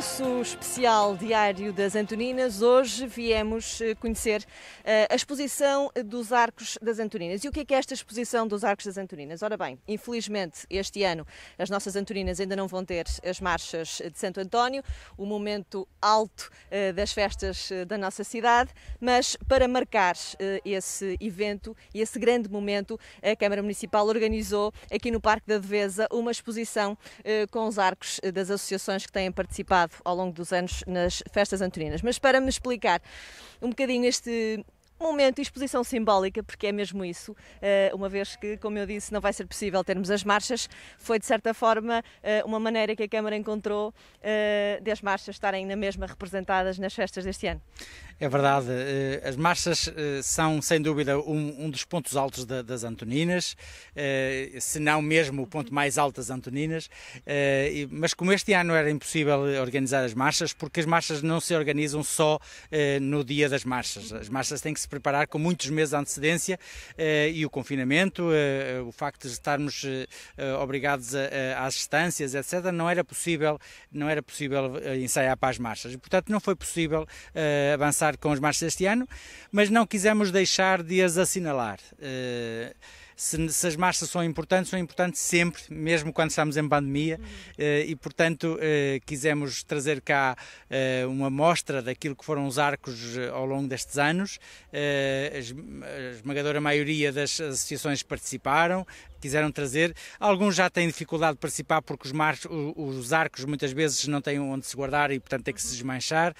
nosso especial diário das Antoninas, hoje viemos eh, conhecer eh, a exposição dos Arcos das Antoninas. E o que é, que é esta exposição dos Arcos das Antoninas? Ora bem, infelizmente este ano as nossas Antoninas ainda não vão ter as marchas de Santo António, o momento alto eh, das festas da nossa cidade, mas para marcar esse evento e esse grande momento, a Câmara Municipal organizou aqui no Parque da Devesa uma exposição com os arcos das associações que têm participado ao longo dos anos nas festas antoninas. Mas para me explicar um bocadinho este momento de exposição simbólica, porque é mesmo isso, eh, uma vez que, como eu disse, não vai ser possível termos as marchas, foi de certa forma eh, uma maneira que a Câmara encontrou eh, de as marchas estarem na mesma representadas nas festas deste ano. É verdade, as marchas são sem dúvida um, um dos pontos altos da, das Antoninas, se não mesmo o ponto mais alto das Antoninas, mas como este ano era impossível organizar as marchas, porque as marchas não se organizam só no dia das marchas, as marchas têm que se preparar com muitos meses de antecedência eh, e o confinamento, eh, eh, o facto de estarmos obrigados às distâncias, etc., não era possível, não era possível ensaiar para as marchas. portanto, não foi possível avançar com as marchas este ano, mas não quisemos deixar de as assinalar se, se, as marchas são importantes, são importantes sempre, mesmo quando estamos em pandemia, uhum. e portanto eh, quisemos trazer cá eh, uma mostra daquilo que foram os arcos ao longo destes anos. A esmagadora maioria das associações participaram, quiseram trazer. Alguns já têm dificuldade de participar porque os, os arcos muitas vezes não têm onde se guardar e, portanto, têm que se uhum. desmanchar,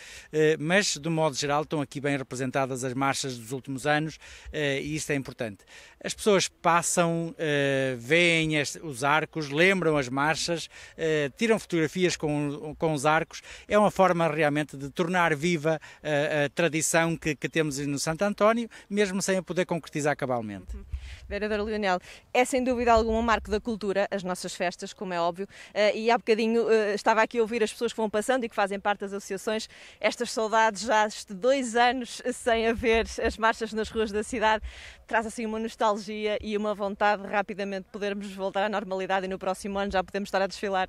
mas, de modo geral, estão aqui bem representadas as marchas dos últimos anos e isto é importante. As pessoas passam, eh, veem este, os arcos, lembram as marchas, eh, tiram fotografias com, com os arcos. É uma forma realmente de tornar viva eh, a tradição que, que, temos no Santo António, mesmo sem a poder concretizar cabalmente. Uhum. Vereador Leonel, é sem dúvida alguma um marco da cultura, as nossas festas, como é óbvio, e há bocadinho estava aqui a ouvir as pessoas que vão passando e que fazem parte das associações, estas saudades já de dois anos sem haver as marchas nas ruas da cidade, traz assim uma nostalgia e uma vontade de rapidamente podermos voltar à normalidade e no próximo ano já podemos estar a desfilar.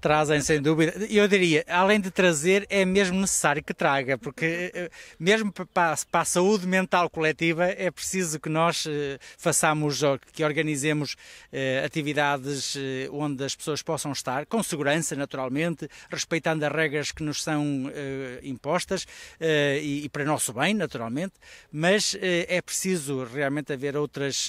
Trazem, sem dúvida. Eu diria, além de trazer, é mesmo necessário que traga, porque eh, mesmo para, para a saúde mental coletiva é preciso que nós eh, façamos, que organizemos eh, atividades onde as pessoas possam estar, com segurança, naturalmente, respeitando as regras que nos são impostas e para nosso bem, naturalmente, mas é preciso realmente haver outras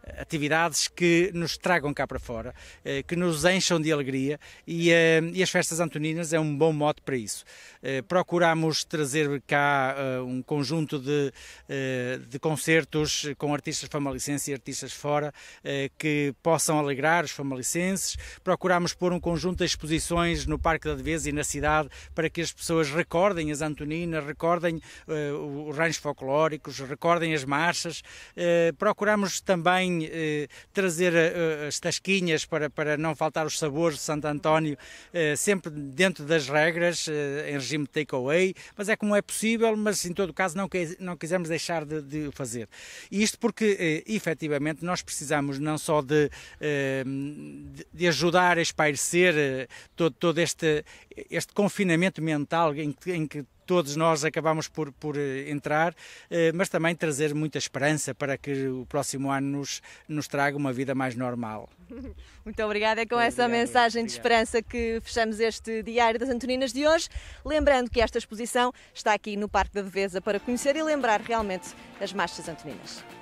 atividades que nos tragam cá para fora, eh, que nos encham de alegria e, eh, e as festas antoninas é um bom mote para isso. Eh, procuramos trazer cá um conjunto de, de concertos com artistas famalicenses e artistas fora que possam alegrar os famalicenses. Procuramos pôr um conjunto de exposições no Parque da Devesa e na cidade para que as pessoas recordem as antoninas, recordem os ranchos folclóricos, recordem as marchas. Procuramos também também eh, trazer eh, eh, as tasquinhas para, para não faltar os sabores de Santo António, eh, sempre dentro das regras, eh, em regime de takeaway, mas é como é possível, mas em todo caso não, que, não quisermos deixar de, de fazer. isto porque, eh, efetivamente, nós precisamos não só de, de, de ajudar a espairecer todo, todo este, este confinamento mental em que, em que todos nós acabamos por, por eh, entrar, eh, mas também trazer muita esperança para que o próximo ano nos, nos traga uma vida mais normal. Muito obrigada. É com essa mensagem obrigado. de esperança que fechamos este Diário das Antoninas de hoje. Lembrando que esta exposição está aqui no Parque da Devesa para conhecer e lembrar realmente as marchas antoninas.